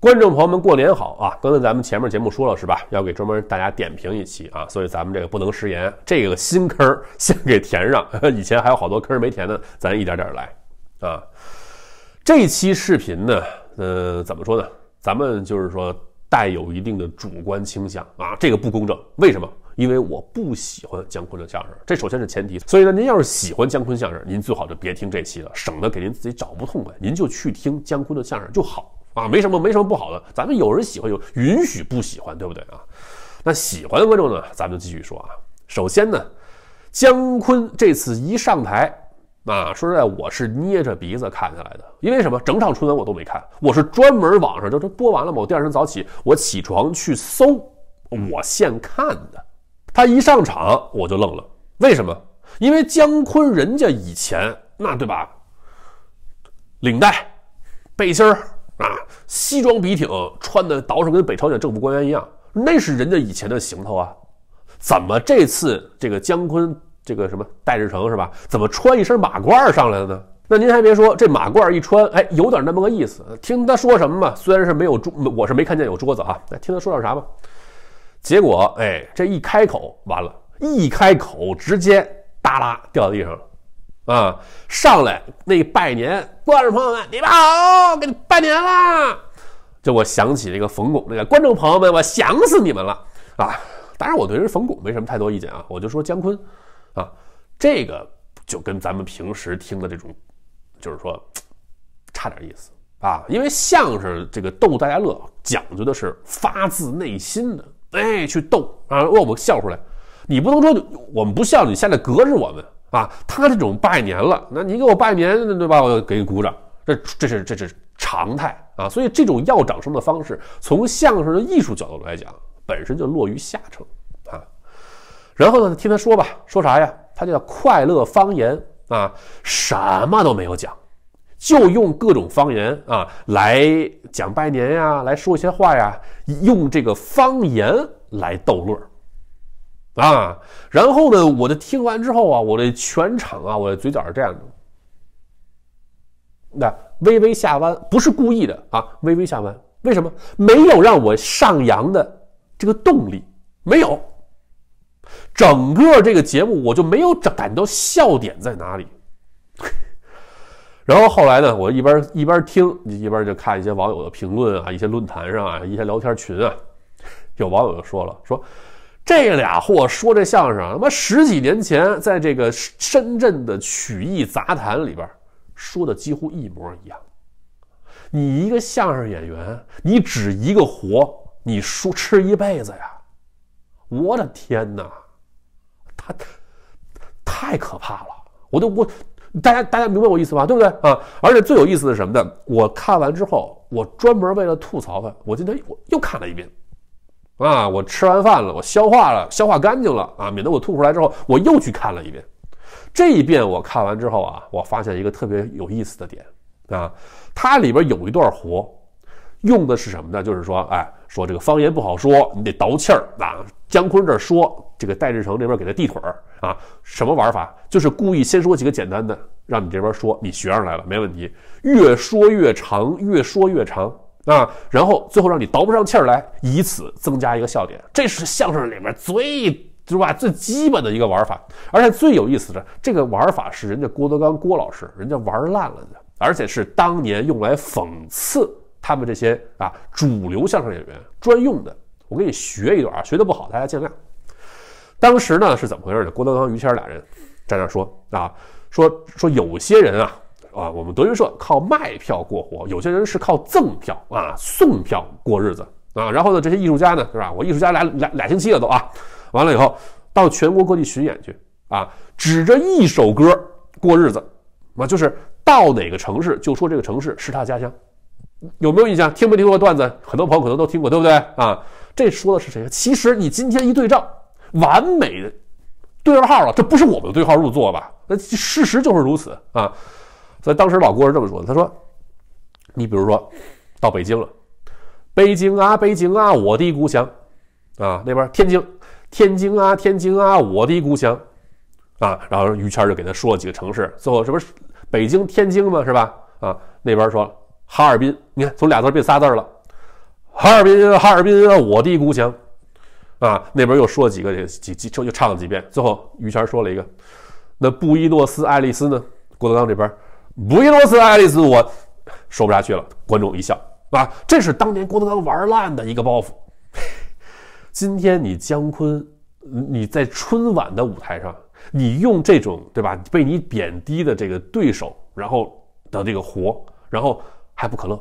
观众朋友们，过年好啊！刚才咱们前面节目说了是吧？要给专门大家点评一期啊，所以咱们这个不能食言，这个新坑先给填上。以前还有好多坑没填呢，咱一点点来啊。这期视频呢，呃，怎么说呢？咱们就是说带有一定的主观倾向啊，这个不公正。为什么？因为我不喜欢姜昆的相声，这首先是前提。所以呢，您要是喜欢姜昆相声，您最好就别听这期了，省得给您自己找不痛快。您就去听姜昆的相声就好。啊，没什么，没什么不好的。咱们有人喜欢，就允许不喜欢，对不对啊？那喜欢的观众呢，咱们就继续说啊。首先呢，姜昆这次一上台，啊，说实在，我是捏着鼻子看下来的。因为什么？整场春晚我都没看，我是专门网上，就是播完了，我第二天早起，我起床去搜，我现看的。他一上场，我就愣了，为什么？因为姜昆人家以前那对吧，领带、背心儿。啊，西装笔挺穿的，倒是跟北朝鲜政府官员一样，那是人家以前的行头啊。怎么这次这个姜昆这个什么戴志成是吧？怎么穿一身马褂上来了呢？那您还别说，这马褂一穿，哎，有点那么个意思。听他说什么嘛？虽然是没有桌，我是没看见有桌子啊。来听他说点啥吧。结果哎，这一开口完了，一开口直接耷拉掉地上了。啊，上来那拜年，观众朋友们，你们好，给你拜年啦！就我想起这个冯巩，这个观众朋友们，我想死你们了啊！当然，我对人冯巩没什么太多意见啊，我就说姜昆，啊，这个就跟咱们平时听的这种，就是说差点意思啊，因为相声这个逗大家乐，讲究的是发自内心的，哎，去逗啊，让我们笑出来，你不能说我们不笑，你现在隔着我们。啊，他这种拜年了，那你给我拜年，对吧？我给你鼓掌，这这是这是常态啊。所以这种要掌声的方式，从相声的艺术角度来讲，本身就落于下乘啊。然后呢，听他说吧，说啥呀？他叫快乐方言啊，什么都没有讲，就用各种方言啊来讲拜年呀，来说一些话呀，用这个方言来逗乐儿。啊，然后呢，我的听完之后啊，我的全场啊，我的嘴角是这样的，那微微下弯，不是故意的啊，微微下弯。为什么？没有让我上扬的这个动力，没有。整个这个节目，我就没有感到笑点在哪里。然后后来呢，我一边一边听，一边就看一些网友的评论啊，一些论坛上啊，一些聊天群啊，有网友就说了，说。这俩货说这相声，他妈十几年前，在这个深圳的曲艺杂谈里边说的几乎一模一样。你一个相声演员，你只一个活，你说吃一辈子呀？我的天哪，他太可怕了！我都我大家大家明白我意思吧？对不对啊？而且最有意思的是什么呢？我看完之后，我专门为了吐槽他，我今天我又看了一遍。啊，我吃完饭了，我消化了，消化干净了啊，免得我吐出来之后，我又去看了一遍。这一遍我看完之后啊，我发现一个特别有意思的点啊，它里边有一段活，用的是什么呢？就是说，哎，说这个方言不好说，你得倒气儿啊。姜昆这说，这个戴志成那边给他递腿儿啊，什么玩法？就是故意先说几个简单的，让你这边说，你学上来了没问题，越说越长，越说越长。啊，然后最后让你倒不上气儿来，以此增加一个笑点，这是相声里面最是吧最基本的一个玩法，而且最有意思的这个玩法是人家郭德纲郭老师人家玩烂了的，而且是当年用来讽刺他们这些啊主流相声演员专用的。我给你学一段啊，学的不好大家见谅。当时呢是怎么回事呢？郭德纲于谦俩人站那说啊，说说有些人啊。啊，我们德云社靠卖票过活，有些人是靠赠票啊、送票过日子啊。然后呢，这些艺术家呢，是吧？我艺术家俩俩俩星期了都啊，完了以后到全国各地巡演去啊，指着一首歌过日子啊，就是到哪个城市就说这个城市是他家乡，有没有印象？听没听过段子？很多朋友可能都听过，对不对啊？这说的是谁？其实你今天一对账，完美的对上号了，这不是我们对号入座吧？那事实就是如此啊。所以当时老郭是这么说的，他说：“你比如说，到北京了，北京啊，北京啊，我的故乡，啊那边天津，天津啊，天津啊，我的故乡，啊。”然后于谦就给他说了几个城市，最后这不是北京、天津嘛，是吧？啊，那边说哈尔滨，你看从俩字变仨字了，哈尔滨，哈尔滨，我的故乡，啊那边又说几个几几，就又唱了几遍，最后于谦说了一个，那布宜诺斯艾利斯呢？郭德纲这边。不必多斯爱丽丝，我说不下去了。观众一笑，啊，这是当年郭德纲玩烂的一个包袱。今天你姜昆，你在春晚的舞台上，你用这种对吧被你贬低的这个对手，然后的这个活，然后还不可乐。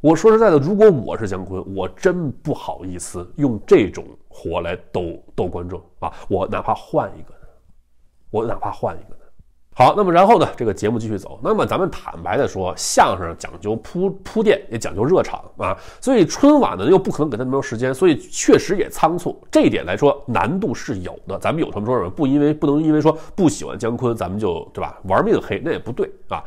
我说实在的，如果我是姜昆，我真不好意思用这种活来逗逗观众啊。我哪怕换一个，我哪怕换一个呢。好，那么然后呢？这个节目继续走。那么咱们坦白的说，相声讲究铺铺垫，也讲究热场啊。所以春晚呢，又不可能给他那么多时间，所以确实也仓促。这一点来说，难度是有的。咱们有什么说什么，不因为不能因为说不喜欢姜昆，咱们就对吧玩命黑，那也不对啊。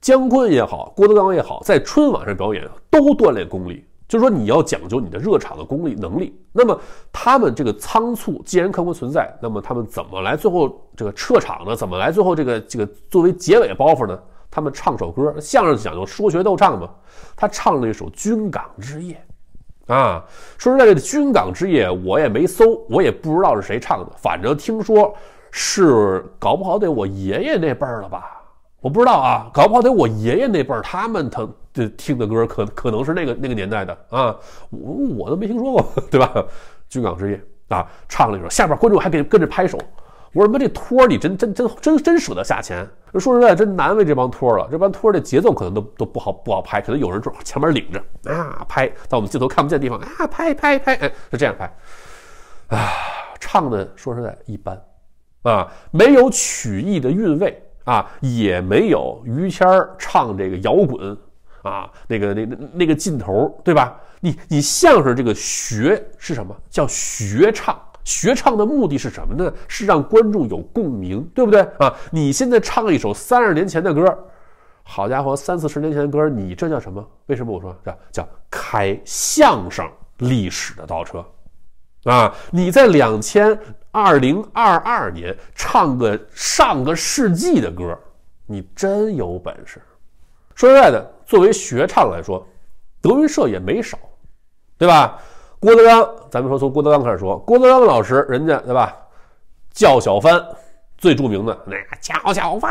姜昆也好，郭德纲也好，在春晚上表演都锻炼功力。就是说，你要讲究你的热场的功力能力。那么他们这个仓促，既然客观存在，那么他们怎么来最后这个撤场呢？怎么来最后这个这个作为结尾包袱呢？他们唱首歌，相声讲究说学逗唱嘛。他唱了一首《军港之夜》，啊，说实在的，《军港之夜》我也没搜，我也不知道是谁唱的，反正听说是搞不好得我爷爷那辈了吧，我不知道啊，搞不好得我爷爷那辈他们他。这听的歌可可能是那个那个年代的啊，我我都没听说过，对吧？军港之夜啊，唱了一首，下边观众还跟跟着拍手。我说妈，这托儿你真真真真真舍得下钱？说实在，真难为这帮托儿了。这帮托儿这节奏可能都都不好不好拍，可能有人从前面领着啊拍，在我们镜头看不见的地方啊拍拍拍，就这样拍。啊，唱的说实在一般啊，没有曲艺的韵味啊，也没有于谦唱这个摇滚。啊，那个那那那个劲头，对吧？你你相声这个学是什么？叫学唱，学唱的目的是什么呢？是让观众有共鸣，对不对啊？你现在唱一首三十年前的歌，好家伙，三四十年前的歌，你这叫什么？为什么我说叫叫开相声历史的倒车？啊，你在两千二零二二年唱个上个世纪的歌，你真有本事。说实在的，作为学唱来说，德云社也没少，对吧？郭德纲，咱们说从郭德纲开始说，郭德纲老师，人家对吧？叫小帆最著名的那个叫小帆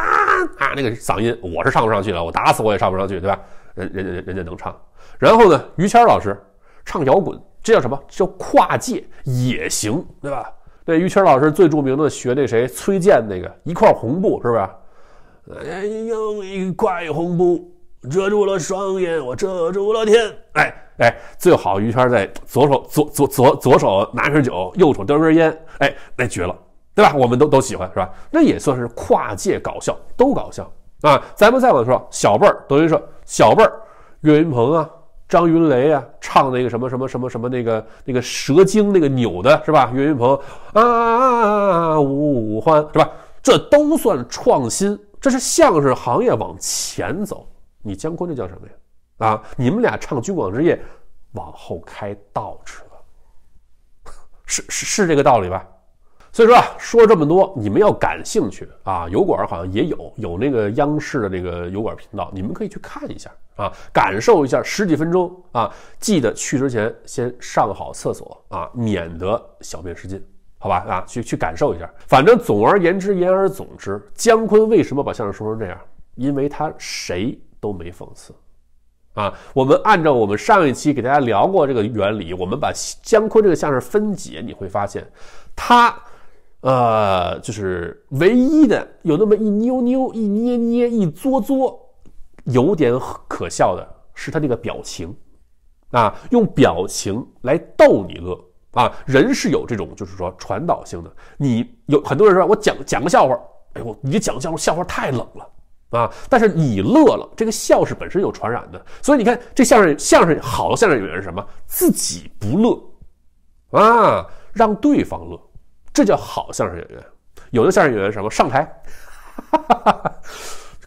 啊，那个嗓音我是唱不上去的，我打死我也唱不上去，对吧？人人家人家能唱。然后呢，于谦老师唱摇滚，这叫什么叫跨界也行，对吧？那于谦老师最著名的学那谁崔健那个一块红布，是不是？哎呦，一块红布。遮住了双眼，我遮住了天。哎哎，最好于谦在左手左左左左手拿瓶酒，右手叼根烟。哎，那绝了，对吧？我们都都喜欢，是吧？那也算是跨界搞笑，都搞笑啊。咱们再往说，小辈儿德云社小辈儿，岳云鹏啊，张云雷啊，唱那个什么什么什么什么那个那个蛇精那个扭的是吧？岳云鹏啊五五五欢是吧？这都算创新，这是相声行业往前走。你姜昆这叫什么呀？啊，你们俩唱《军广之夜》，往后开倒车，是是是这个道理吧？所以说啊，说这么多，你们要感兴趣啊，油管好像也有有那个央视的这个油管频道，你们可以去看一下啊，感受一下十几分钟啊。记得去之前先上好厕所啊，免得小便失禁，好吧？啊，去去感受一下。反正总而言之，言而总之，姜昆为什么把相声说成这样？因为他谁？都没讽刺，啊，我们按照我们上一期给大家聊过这个原理，我们把姜昆这个相声分解，你会发现，他，呃，就是唯一的有那么一扭扭、一捏捏、一作作，有点可笑的是他那个表情，啊，用表情来逗你乐，啊，人是有这种就是说传导性的，你有很多人说，我讲讲个笑话，哎呦，你讲笑话，笑话太冷了。啊！但是你乐了，这个笑是本身有传染的，所以你看这相声，相声好的相声演员是什么？自己不乐，啊，让对方乐，这叫好相声演员。有的相声演员什么上台，哈哈哈哈，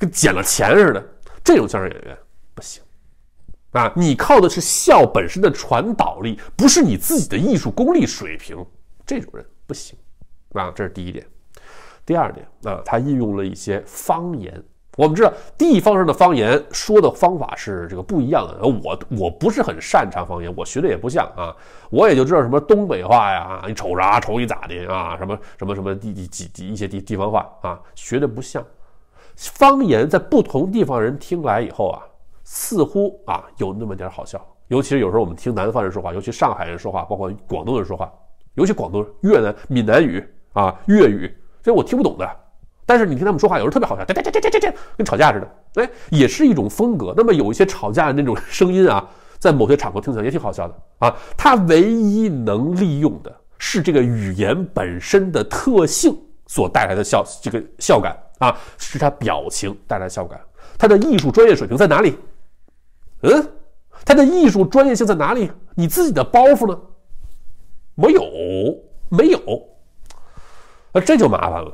跟捡了钱似的，这种相声演员不行，啊，你靠的是笑本身的传导力，不是你自己的艺术功力水平，这种人不行，啊，这是第一点。第二点，啊，他运用了一些方言。我们知道地方上的方言说的方法是这个不一样的。我我不是很擅长方言，我学的也不像啊。我也就知道什么东北话呀，你瞅啥，瞅你咋的啊？什么什么什么地地几几一些地地方话啊，学的不像。方言在不同地方人听来以后啊，似乎啊有那么点好笑。尤其是有时候我们听南方人说话，尤其上海人说话，包括广东人说话，尤其广东人、越南闽南语啊粤语，这我听不懂的。但是你听他们说话，有时候特别好笑，这这这这这这跟吵架似的，哎，也是一种风格。那么有一些吵架的那种声音啊，在某些场合听起来也挺好笑的啊。他唯一能利用的是这个语言本身的特性所带来的笑，这个笑感啊，是他表情带来的笑感。他的艺术专业水平在哪里？嗯，他的艺术专业性在哪里？你自己的包袱呢？没有，没有，啊，这就麻烦了。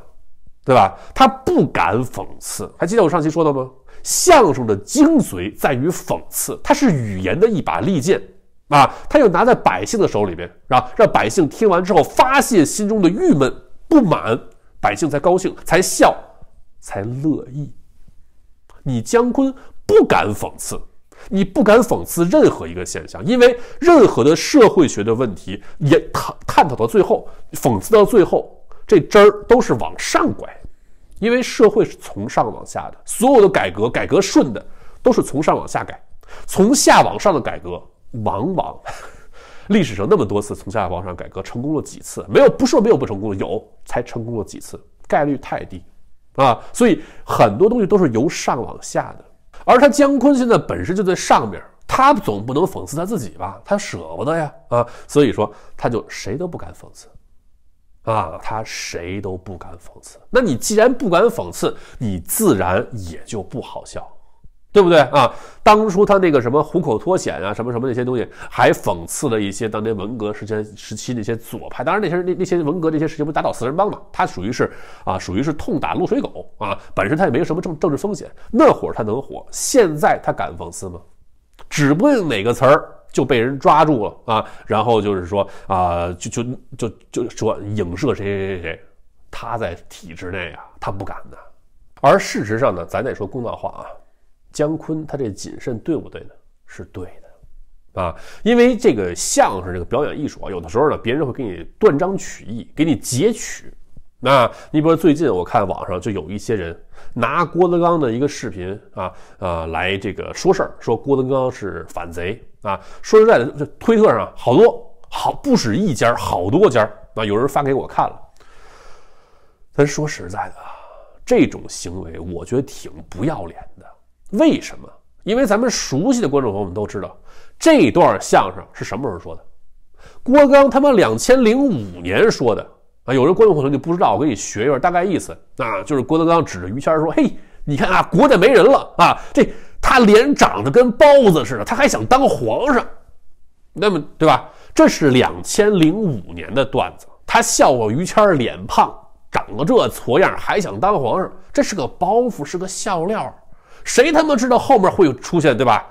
对吧？他不敢讽刺。还记得我上期说的吗？相声的精髓在于讽刺，它是语言的一把利剑啊！他又拿在百姓的手里边啊，让百姓听完之后发泄心中的郁闷、不满，百姓才高兴、才笑、才乐意。你姜昆不敢讽刺，你不敢讽刺任何一个现象，因为任何的社会学的问题也探探讨到最后，讽刺到最后。这针儿都是往上拐，因为社会是从上往下的，所有的改革，改革顺的都是从上往下改，从下往上的改革，往往 历史上那么多次从下往上改革，成功了几次？没有不说没有不成功的，有才成功了几次，概率太低啊！所以很多东西都是由上往下的，而他姜昆现在本身就在上面，他总不能讽刺他自己吧？他舍不得呀啊！所以说他就谁都不敢讽刺。啊，他谁都不敢讽刺。那你既然不敢讽刺，你自然也就不好笑，对不对啊？当初他那个什么虎口脱险啊，什么什么那些东西，还讽刺了一些当年文革时间时期那些左派。当然那些那那些文革那些事情不是打倒四人帮嘛？他属于是啊，属于是痛打落水狗啊，本身他也没有什么政政治风险，那会儿他能火。现在他敢讽刺吗？指不定哪个词儿。就被人抓住了啊，然后就是说啊，就就就就说影射谁谁谁谁，他在体制内啊，他不敢的。而事实上呢，咱得说公道话啊，姜昆他这谨慎对不对呢？是对的啊，因为这个相声这个表演艺术，啊，有的时候呢，别人会给你断章取义，给你截取。那你比如说，最近我看网上就有一些人拿郭德纲的一个视频啊啊来这个说事儿，说郭德纲是反贼啊。说实在的，这推特上好多好不止一家，好多家啊，有人发给我看了。咱说实在的，啊，这种行为我觉得挺不要脸的。为什么？因为咱们熟悉的观众朋友，们都知道这段相声是什么时候说的？郭德纲他妈两千零五年说的。啊，有的观众可能就不知道，我给你学一下大概意思啊，就是郭德纲指着于谦说：“嘿，你看啊，国家没人了啊，这他脸长得跟包子似的，他还想当皇上，那么对吧？这是两千零五年的段子，他笑于谦脸胖，长得这挫样还想当皇上，这是个包袱，是个笑料，谁他妈知道后面会有出现对吧？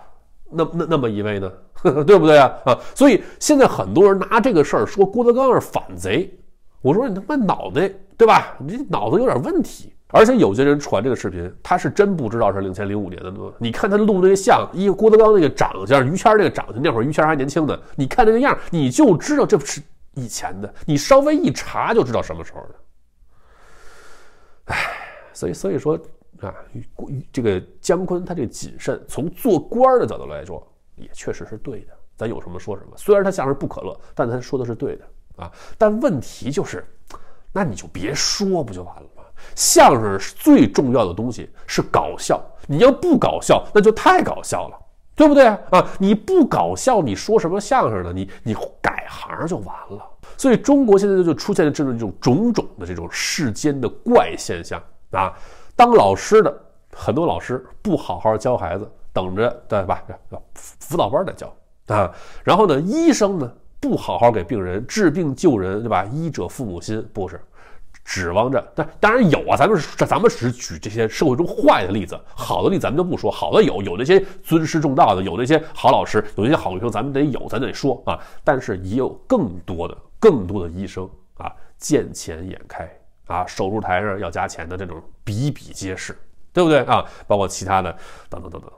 那那那么一位呢，对不对啊？啊，所以现在很多人拿这个事儿说郭德纲是反贼。”我说你他妈脑袋对吧？你这脑子有点问题。而且有些人传这个视频，他是真不知道是两千零五年的。你看他录那个像，一个郭德纲那个长相，于谦那个长相，那会儿于谦还年轻呢。你看那个样，你就知道这不是以前的。你稍微一查就知道什么时候的。哎，所以所以说啊，这个姜昆他这个谨慎，从做官的角度来说，也确实是对的。咱有什么说什么。虽然他相声不可乐，但他说的是对的。啊！但问题就是，那你就别说不就完了吗？相声最重要的东西是搞笑，你要不搞笑，那就太搞笑了，对不对啊？你不搞笑，你说什么相声呢？你你改行就完了。所以中国现在就就出现了这种这种种种的这种世间的怪现象啊！当老师的很多老师不好好教孩子，等着对吧？辅导班来教啊。然后呢，医生呢？不好好给病人治病救人，对吧？医者父母心，不是指望着。但当然有啊，咱们是咱们只举这些社会中坏的例子，好的例子咱们就不说。好的有有那些尊师重道的，有那些好老师，有那些好医生，咱们得有，咱得说啊。但是也有更多的、更多的医生啊，见钱眼开啊，手术台上要加钱的这种比比皆是，对不对啊？包括其他的等等等等，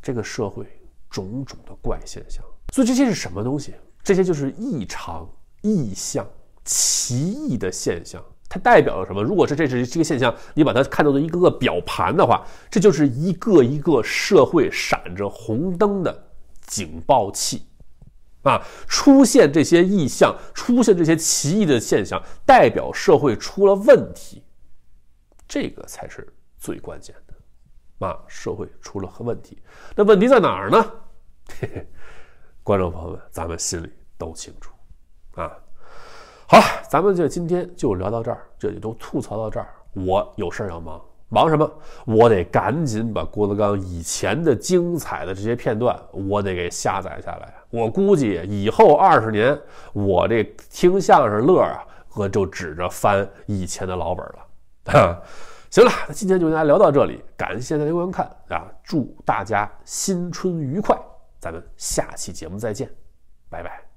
这个社会种种的怪现象。所以这些是什么东西？这些就是异常、异象、奇异的现象，它代表了什么？如果是这是这个现象，你把它看作一个个表盘的话，这就是一个一个社会闪着红灯的警报器，啊，出现这些异象，出现这些奇异的现象，代表社会出了问题，这个才是最关键的。啊，社会出了问题，那问题在哪儿呢？观众朋友们，咱们心里都清楚，啊，好，咱们就今天就聊到这儿，这里都吐槽到这儿。我有事儿要忙，忙什么？我得赶紧把郭德纲以前的精彩的这些片段，我得给下载下来。我估计以后二十年，我这听相声乐啊，我就指着翻以前的老本了。哈。行了，今天就跟大家聊到这里，感谢大家观看啊，祝大家新春愉快。咱们下期节目再见，拜拜。